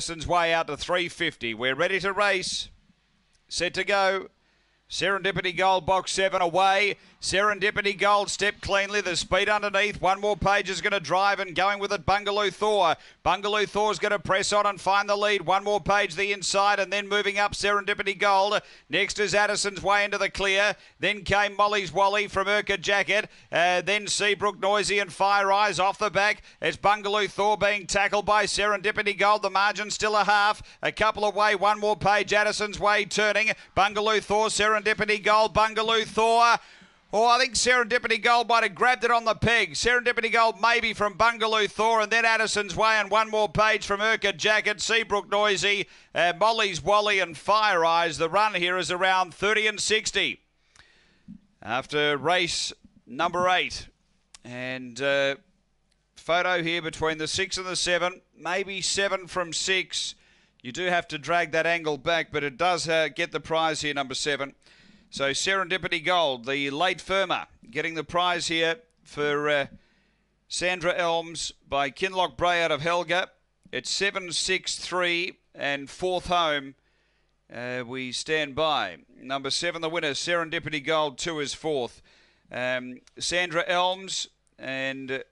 Anderson's way out to 350. We're ready to race. Set to go. Serendipity Gold box seven away. Serendipity Gold step cleanly. The speed underneath. One more page is going to drive and going with it. Bungaloo Thor. Bungaloo Thor's going to press on and find the lead. One more page the inside and then moving up Serendipity Gold. Next is Addison's way into the clear. Then came Molly's Wally from Urca Jacket. Uh, then Seabrook Noisy and Fire Eyes off the back. It's Bungaloo Thor being tackled by Serendipity Gold. The margin still a half. A couple away. One more page. Addison's way turning. Bungaloo Thor. Serendipity Serendipity Gold, Bungaloo Thor. Oh, I think Serendipity Gold might have grabbed it on the peg. Serendipity Gold maybe from Bungaloo Thor and then Addison's Way and one more page from Urquhart Jacket, Seabrook Noisy, uh, Molly's Wally and Fire Eyes. The run here is around 30 and 60 after race number eight. And uh, photo here between the six and the seven, maybe seven from six. You do have to drag that angle back, but it does uh, get the prize here, number seven. So Serendipity Gold, the late firmer, getting the prize here for uh, Sandra Elms by Kinlock Bray out of Helga. It's 7 6 3 and fourth home. Uh, we stand by. Number seven, the winner, Serendipity Gold, two is fourth. Um, Sandra Elms and.